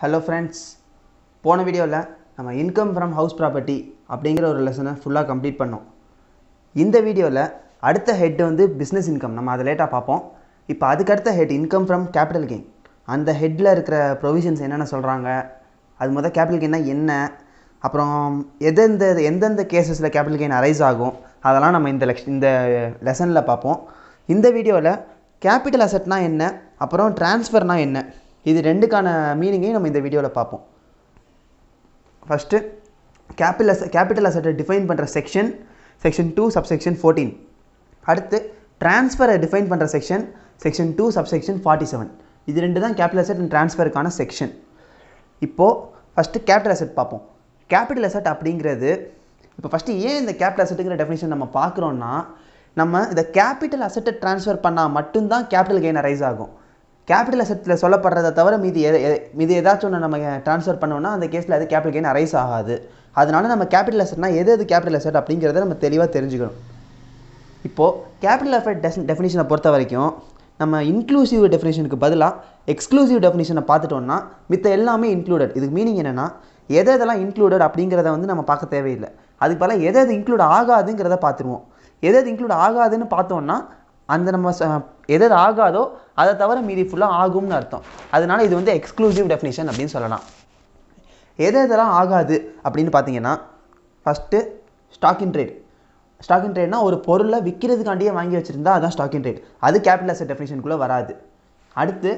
hello friends போன வீடியோவில் நம்ம இன்கம் ஃப்ரம் ஹவுஸ் ப்ராப்பர்ட்டி அப்படிங்கிற ஒரு லெசனை ஃபுல்லாக கம்ப்ளீட் பண்ணோம் இந்த வீடியோவில் அடுத்த ஹெட் வந்து பிஸ்னஸ் இன்கம் நம்ம அதை லேட்டாக பார்ப்போம் இப்போ அதுக்கடுத்த head income from capital gain அந்த ஹெட்டில் இருக்கிற ப்ரொவிஷன்ஸ் என்னென்ன சொல்கிறாங்க அது மொதல் கேபிட்டல் கெயின்னா என்ன அப்புறம் எதெந்த எந்தெந்த கேசஸில் கேபிட்டல் கெயின் அரைஸ் ஆகும் அதெல்லாம் நம்ம இந்த லெக்ஷ் இந்த லெசனில் பார்ப்போம் இந்த வீடியோவில் கேபிட்டல் அசட்னா என்ன அப்புறம் டிரான்ஸ்ஃபர்னால் என்ன இது ரெண்டுக்கான மீனிங்கையும் நம்ம இந்த வீடியோவில் பார்ப்போம் ஃபஸ்ட்டு கேபிட்டல் அச கேபிட்டல் அசட்டை டிஃபைன் பண்ணுற section section two subsection fourteen அடுத்து ட்ரான்ஸ்ஃபரை டிஃபைன் பண்ணுற section section two subsection forty seven இது ரெண்டு தான் கேபிட்டல் அசட் அண்ட் ட்ரான்ஸ்ஃபருக்கான செக்ஷன் இப்போது ஃபஸ்ட்டு கேபிட்டல் அசட் பார்ப்போம் கேபிட்டல் அசட் அப்படிங்கிறது இப்போ ஃபஸ்ட்டு ஏன் இந்த கேபிட்டல் அசட்டுங்கிற டெஃபினேஷன் நம்ம பார்க்குறோன்னா நம்ம இந்த கேபிட்டல் அசட்டை ட்ரான்ஸ்ஃபர் பண்ணால் மட்டும்தான் கேபிட்டல் கெயின் அரைஸ் ஆகும் கேபிட்டல் அசத்தில் சொல்லப்படுறத தவிர மீதி மீது ஏதாச்சும் ஒன்று நம்ம ட்ரான்ஸ்ஃபர் பண்ணோம்னா அந்த கேஸில் அது கேபிட்டல் கெயின் அரைஸ் ஆகாது அதனால நம்ம கேபிட்டல் அசட்னா எது எது கேபிட்டல் அசட் அப்படிங்கிறத நம்ம தெளிவாக தெரிஞ்சுக்கணும் இப்போது கேபிட்டல் அஃபெட் டெஸ் டெஃபினேஷனை பொறுத்த வரைக்கும் நம்ம இன்க்ளூசிவ் டெஃபினேஷனுக்கு பதிலாக எக்ஸ்க்ளூசிவ் டெஃபினேஷனை பார்த்துட்டோன்னா மித்த எல்லாமே இன்க்ளூடட் இதுக்கு மீனிங் என்னென்னா எதை எதெல்லாம் இன்க்ளூடட் அப்படிங்கிறத வந்து நம்ம பார்க்க தேவையில்லை அதுக்கு பதிலாக எது எது இன்க்ளூட் ஆகாதுங்கிறத பார்த்துருவோம் எது எது இன்க்ளூட் ஆகாதுன்னு பார்த்தோம்னா அந்த நம்ம எது ஆகாதோ அதை தவிர மீதி ஃபுல்லாக ஆகும்னு அர்த்தம் அதனால் இது வந்து எக்ஸ்க்ளூசிவ் டெஃபினேஷன் அப்படின்னு சொல்லலாம் எது எதெல்லாம் ஆகாது அப்படின்னு பார்த்தீங்கன்னா first stock in trade stock in ட்ரேட்னா ஒரு பொருளை விற்கிறதுக்காண்டியே வாங்கி வச்சுருந்தா அதான் ஸ்டாக் இன் ட்ரேட் அது கேபிட்டல் அசெட் டெஃபினேஷனுக்குள்ளே வராது அடுத்து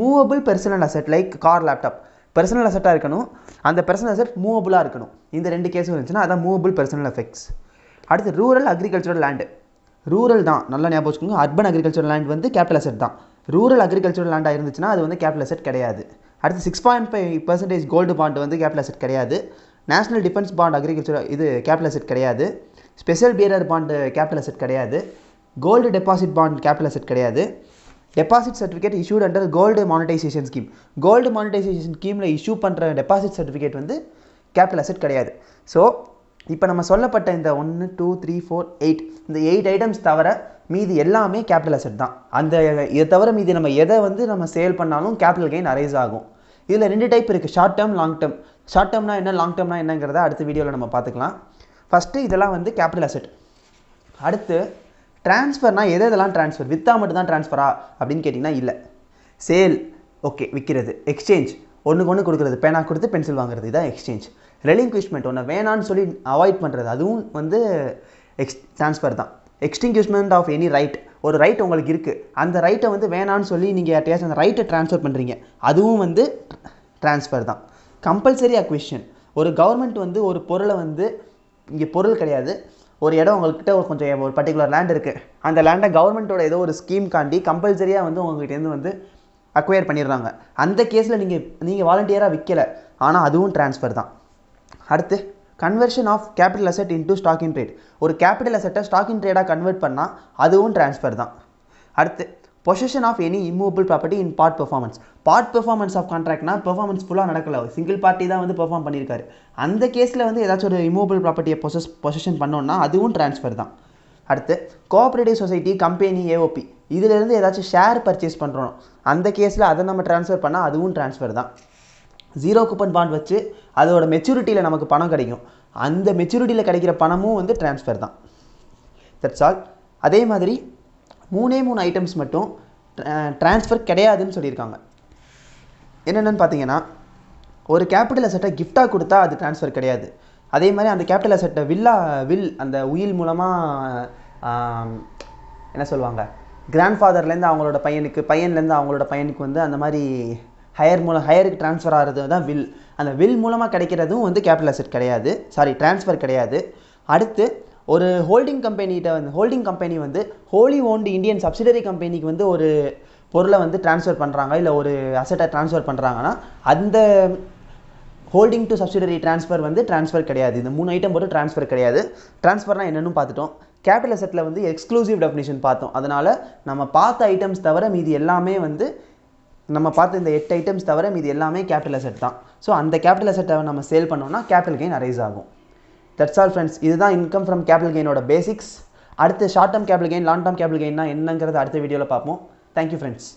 movable personal asset like car laptop personal அசெட்டாக இருக்கணும் அந்த பெர்சனல் அசெட் மூவபுளாக இருக்கணும் இந்த ரெண்டு கேஸும் இருந்துச்சுன்னா அதான் மூவபிள் பெர்சனல் எஃபெக்ட்ஸ் அடுத்து ரூரல் அக்ரிகல்ச்சரல் லேண்டு ரூரல் தான் நல்லா ஞாபகம் வச்சுக்கோங்க அர்பன் அக்ரிகல்ச்சர் லேண்ட் வந்து கேபிட்டல் அசெட் தான் ரூரல் அக்ரிகல்ச்சர் லேண்டாக இருந்துச்சுன்னா அது வந்து கேபிட்டல் அசெட் கிடையாது அடுத்து six point five percentage gold bond வந்து கேபிட்டல் அசெட் கிடையாது நேஷனல் டிஃபென்ஸ் பாண்ட் அக்ரிகல்ச்சர் இது கேபிட்டல் அசெட் கிடையாது special bearer bond capital asset கிடையாது gold deposit bond capital asset கிடையாது deposit certificate issued under gold monetisation scheme gold monetisation ஸ்கீமில் issue பண்ணுற deposit certificate வந்து capital asset கிடையாது so இப்போ நம்ம சொல்லப்பட்ட இந்த ஒன்று டூ த்ரீ ஃபோர் எயிட் இந்த எயிட் ஐட்டம்ஸ் தவிர மீதி எல்லாமே கேபிட்டல் அசட் தான் அந்த இதை தவிர மீதி நம்ம எதை வந்து நம்ம சேல் பண்ணாலும் கேபிட்டல் கெயின் அரைஸ் ஆகும் இதில் ரெண்டு டைப் இருக்குது short term long term short டேர்ம்னா என்ன லாங் டேர்ம்னா என்னங்கிறத அடுத்த வீடியோவில் நம்ம பார்த்துக்கலாம் ஃபஸ்ட்டு இதெல்லாம் வந்து கேபிட்டல் அசட் அடுத்து டிரான்ஸ்ஃபர்னால் எதை இதெல்லாம் ட்ரான்ஸ்ஃபர் விற்றா மட்டும் தான் ட்ரான்ஸ்ஃபரா அப்படின்னு கேட்டிங்கன்னா இல்லை சேல் ஓகே விற்கிறது எக்ஸ்சேஞ்ச் ஒன்றுக்கு ஒன்று கொடுக்குறது பேனா கொடுத்து பென்சில் வாங்குறது இதான் எக்ஸ்சேஞ்ச் ரெலிங்குவிஷ்மெண்ட் ஒன்று வேணான்னு சொல்லி அவாய்ட் பண்ணுறது அதுவும் வந்து எக்ஸ் ட்ரான்ஸ்ஃபர் தான் எக்ஸ்டிங்யூஷ்மெண்ட் ஆஃப் எனி ரைட் ஒரு ரைட் உங்களுக்கு இருக்குது அந்த ரைட்டை வந்து வேணான்னு சொல்லி நீங்கள் யார்ட்டையாச்சும் அந்த ரைட்டை ட்ரான்ஸ்ஃபர் பண்ணுறீங்க அதுவும் வந்து ட்ரான்ஸ்ஃபர் தான் கம்பல்சரி அக்விஷன் ஒரு கவர்மெண்ட் வந்து ஒரு பொருளை வந்து இங்கே பொருள் கிடையாது ஒரு இடம் உங்கள்கிட்ட ஒரு கொஞ்சம் ஒரு பர்டிகுலர் லேண்ட் இருக்குது அந்த லேண்டை கவர்மெண்ட்டோட ஏதோ ஒரு ஸ்கீம் காண்டி கம்பல்சரியாக வந்து உங்கள்கிட்டேருந்து வந்து அக்வயர் பண்ணிடுறாங்க அந்த கேஸில் நீங்கள் நீங்கள் வாலண்டியராக விற்கலை ஆனால் அதுவும் ட்ரான்ஸ்ஃபர் தான் அடுத்து conversion of capital asset into stock in trade ஒரு கேபிட்டல் அசெட்டை ஸ்டாக் இன் ட்ரேடாக கன்வெர்ட் பண்ணால் அதுவும் டிரான்ஸ்ஃபர் தான் அடுத்து possession of any immovable property in part performance part performance of கான்ட்ராக்ட்னா பெர்ஃபார்மன்ஸ் ஃபுல்லாக நடக்கல சிங்கிள் பார்ட்டி தான் வந்து பெர்ஃபார்ம் பண்ணியிருக்காரு அந்த கேஸில் வந்து ஏதாச்சும் ஒரு இம்மூவபிள் ப்ராப்பர்ட்டியை பொசஸ் பொசிஷன் பண்ணோன்னா அதுவும் டிரான்ஸ்ஃபர் தான் அடுத்து கோஆப்ரேட்டிவ் சொசைட்டி கம்பெனி ஏஓபி இதிலேருந்து ஏதாச்சும் ஷேர் பர்ச்சேஸ் பண்ணுறோம் அந்த கேஸில் அதை நம்ம ட்ரான்ஸ்ஃபர் பண்ணால் அதுவும் ட்ரான்ஸ்ஃபர் தான் ஜீரோ கூப்பன் பாண்ட் வச்சு அதோட மெச்சூரிட்டியில் நமக்கு பணம் கிடைக்கும் அந்த மெச்சூரிட்டியில் கிடைக்கிற பணமும் வந்து டிரான்ஸ்ஃபர் தான் தட்ஸ் ஆல் அதே மாதிரி மூணே மூணு ஐட்டம்ஸ் மட்டும் டிரான்ஸ்ஃபர் கிடையாதுன்னு சொல்லியிருக்காங்க என்னென்னு பார்த்தீங்கன்னா ஒரு கேபிட்டல் அசட்டை கிஃப்டாக கொடுத்தா அது டிரான்ஸ்ஃபர் கிடையாது அதே மாதிரி அந்த கேபிட்டல் அசட்டை வில்லா வில் அந்த உயில் மூலமாக என்ன சொல்லுவாங்க கிராண்ட் ஃபாதர்லேருந்து அவங்களோட பையனுக்கு பையன்லேருந்து அவங்களோட பையனுக்கு வந்து அந்த மாதிரி ஹையர் மூலம் ஹையருக்கு ட்ரான்ஸ்ஃபர் ஆகிறது தான் வில் அந்த வில் மூலமாக கிடைக்கிறதும் வந்து கேபிட்டல் அசெட் கிடையாது சாரி ட்ரான்ஸ்ஃபர் கிடையாது அடுத்து ஒரு ஹோல்டிங் கம்பெனிகிட்ட வந்து ஹோல்டிங் கம்பெனி வந்து ஹோலி ஓன்டு இந்தியன் சப்சிடரி கம்பெனிக்கு வந்து ஒரு பொருளை வந்து டிரான்ஸ்ஃபர் பண்ணுறாங்க இல்லை ஒரு அசெட்டை ட்ரான்ஸ்ஃபர் பண்ணுறாங்கன்னா அந்த ஹோல்டிங் டு சப்சிடரி டிரான்ஸ்ஃபர் வந்து டிரான்ஸ்ஃபர் கிடையாது இந்த மூணு ஐட்டம் போட்டு டிரான்ஸ்ஃபர் கிடையாது டிரான்ஸ்ஃபர்னால் என்னென்னு பார்த்துட்டோம் கேபிட்டல் அசெட்டில் வந்து எக்ஸ்க்ளூசிவ் டெஃபினேஷன் பார்த்தோம் அதனால் நம்ம பார்த்த ஐட்டம்ஸ் தவிர மீதி எல்லாமே வந்து நம்ம பார்த்து இந்த எட்டு ஐட்டம்ஸ் தவிர இது எல்லாமே கேபிட்டல் அசெட் தான் ஸோ அந்த கேபிட்டல் அசெட்டை நம்ம சேல் பண்ணோம்னா கேபிட்டல் கெயின் அரைஸ் ஆகும் தட்ஸ் ஆல் ஃப்ரெண்ட்ஸ் இதுதான் இன்கம் ஃப்ரம் கேபிட்டல் கெயினோட பேசிக்ஸ் அடுத்து short term capital gain long term capital கெயின்னா என்னங்கிறது அடுத்த வீடியோவில் பார்ப்போம் தேங்க்யூ ஃப்ரெண்ட்ஸ்